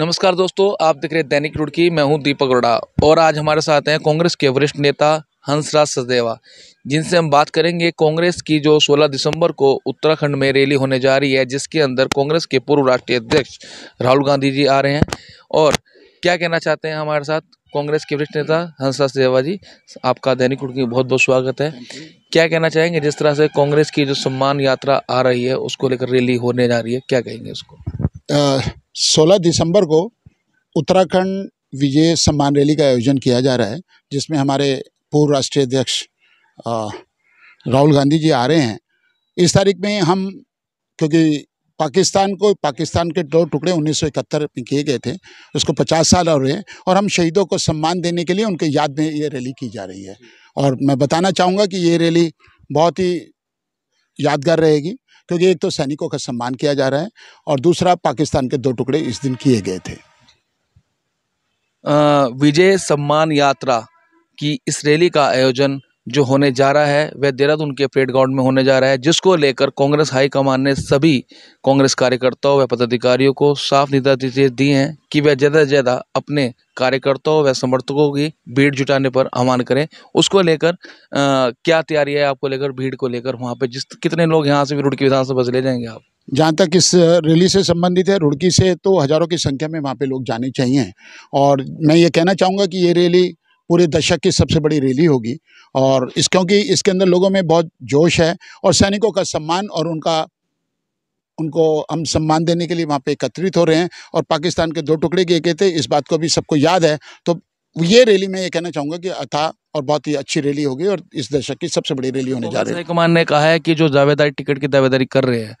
नमस्कार दोस्तों आप देख रहे हैं दैनिक रुड़की मैं हूं दीपक रोड़ा और आज हमारे साथ हैं कांग्रेस के वरिष्ठ नेता हंसराज सचदेवा जिनसे हम बात करेंगे कांग्रेस की जो 16 दिसंबर को उत्तराखंड में रैली होने जा रही है जिसके अंदर कांग्रेस के पूर्व राष्ट्रीय अध्यक्ष राहुल गांधी जी आ रहे हैं और क्या कहना चाहते हैं हमारे साथ कांग्रेस के वरिष्ठ नेता हंसराज सचदेवा जी आपका दैनिक रुड़की बहुत बहुत स्वागत है क्या कहना चाहेंगे जिस तरह से कांग्रेस की जो सम्मान यात्रा आ रही है उसको लेकर रैली होने जा रही है क्या कहेंगे उसको 16 दिसंबर को उत्तराखंड विजय सम्मान रैली का आयोजन किया जा रहा है जिसमें हमारे पूर्व राष्ट्रीय अध्यक्ष राहुल गांधी जी आ रहे हैं इस तारीख में हम क्योंकि पाकिस्तान को पाकिस्तान के दो टुकड़े 1971 में किए गए थे उसको 50 साल और रहे हैं और हम शहीदों को सम्मान देने के लिए उनके याद में ये रैली की जा रही है और मैं बताना चाहूँगा कि ये रैली बहुत ही यादगार रहेगी क्योंकि एक तो सैनिकों का सम्मान किया जा रहा है और दूसरा पाकिस्तान के दो टुकड़े इस दिन किए गए थे विजय सम्मान यात्रा की इस रैली का आयोजन जो होने जा रहा है वह देहरादून के परेड ग्राउंड में होने जा रहा है जिसको लेकर कांग्रेस हाईकमान ने सभी कांग्रेस कार्यकर्ताओं व पदाधिकारियों को साफ निर्देश दिए हैं कि वह ज़्यादा से ज़्यादा अपने कार्यकर्ताओं व समर्थकों की भीड़ जुटाने पर आह्वान करें उसको लेकर क्या तैयारी है आपको लेकर भीड़ को लेकर वहाँ पर जिस कितने लोग यहाँ से रुड़की विधानसभा से ले जाएंगे आप जहाँ तक इस रैली से संबंधित है रुड़की से तो हज़ारों की संख्या में वहाँ पे लोग जाने चाहिए और मैं ये कहना चाहूँगा कि ये रैली पूरे दशक की सबसे बड़ी रैली होगी और इस क्योंकि इसके अंदर लोगों में बहुत जोश है और सैनिकों का सम्मान और उनका उनको हम सम्मान देने के लिए वहाँ पे एकत्रित हो रहे हैं और पाकिस्तान के दो टुकड़े किए गए थे इस बात को भी सबको याद है तो ये रैली में ये कहना चाहूँगा कि अथा और बहुत ही अच्छी रैली होगी और इस दशक की सबसे बड़ी रैली होने जा रही है कुमार ने कहा है कि जो दावेदारी टिकट की दावेदारी कर रहे हैं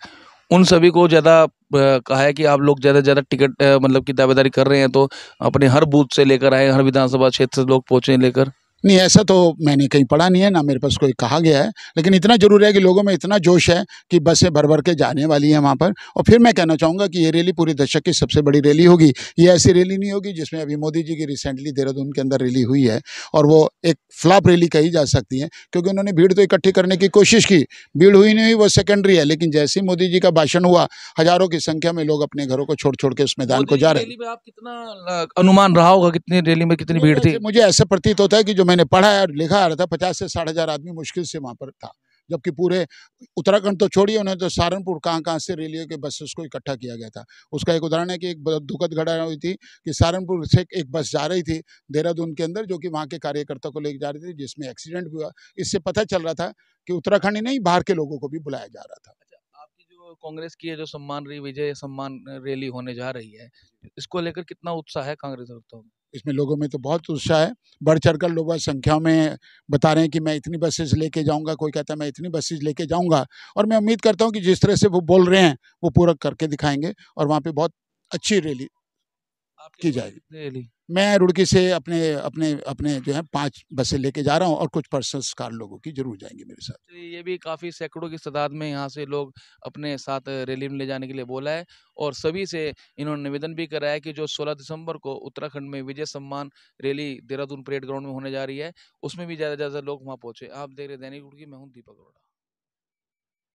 उन सभी को ज़्यादा कहा है कि आप लोग ज़्यादा से ज़्यादा टिकट मतलब की दावेदारी कर रहे हैं तो अपने हर बूथ से लेकर आए हर विधानसभा क्षेत्र से लोग पहुँचे लेकर नहीं ऐसा तो मैंने कहीं पढ़ा नहीं है ना मेरे पास कोई कहा गया है लेकिन इतना जरूर है कि लोगों में इतना जोश है कि बसें भर भर के जाने वाली हैं वहाँ पर और फिर मैं कहना चाहूँगा कि ये रैली पूरे दशक की सबसे बड़ी रैली होगी ये ऐसी रैली नहीं होगी जिसमें अभी मोदी जी की रिसेंटली देहरादून के अंदर रैली हुई है और वो एक फ्लॉप रैली कही जा सकती है क्योंकि उन्होंने भीड़ तो इकट्ठी करने की कोशिश की भीड़ हुई नहीं हुई वो सेकेंडरी है लेकिन जैसे ही मोदी जी का भाषण हुआ हजारों की संख्या में लोग अपने घरों को छोड़ छोड़ के उस मैदान को जा रहे हैं कितना अनुमान रहा होगा कितनी रैली में कितनी भीड़ थी मुझे ऐसा प्रतीत होता है कि जो मैंने पढ़ा है और लिखा आ रहा था पचास से साठ हज़ार आदमी मुश्किल से वहाँ पर था जबकि पूरे उत्तराखंड तो छोड़िए उन्हें तो सहारनपुर कहाँ कहाँ से रेलियों के बसेस को इकट्ठा किया गया था उसका एक उदाहरण है कि एक दुखद घटना हुई थी कि सहारनपुर से एक बस जा रही थी देहरादून के अंदर जो कि वहाँ के कार्यकर्ता को लेकर जा रही थी जिसमें एक्सीडेंट हुआ इससे पता चल रहा था कि उत्तराखंड ही नहीं बाहर के लोगों को भी बुलाया जा रहा था अच्छा, कांग्रेस की जो सम्मान रही विजय सम्मान रैली होने जा रही है इसको लेकर कितना उत्साह है कांग्रेस इसमें लोगों में तो बहुत उत्साह है बढ़ चढ़ कर लोग संख्या में बता रहे हैं कि मैं इतनी बसेज लेके जाऊंगा कोई कहता है मैं इतनी बसेज लेके जाऊंगा और मैं उम्मीद करता हूं कि जिस तरह से वो बोल रहे हैं वो पूरा करके दिखाएंगे और वहाँ पे बहुत अच्छी रैली की जाएगी मैं रुड़की से अपने अपने अपने जो है पांच बसें लेके जा रहा हूँ और कुछ पर्सनल कार लोगों की जरूर जाएंगे मेरे साथ तो ये भी काफ़ी सैकड़ों की तादाद में यहाँ से लोग अपने साथ रैली में ले जाने के लिए बोला है और सभी से इन्होंने निवेदन भी कराया कि जो 16 दिसंबर को उत्तराखंड में विजय सम्मान रैली देहरादून परेड ग्राउंड में होने जा रही है उसमें भी ज़्यादा से ज़्यादा लोग वहाँ पहुंचे आप देख रहे दैनिक रुड़की मैं हूँ दीपक अरोड़ा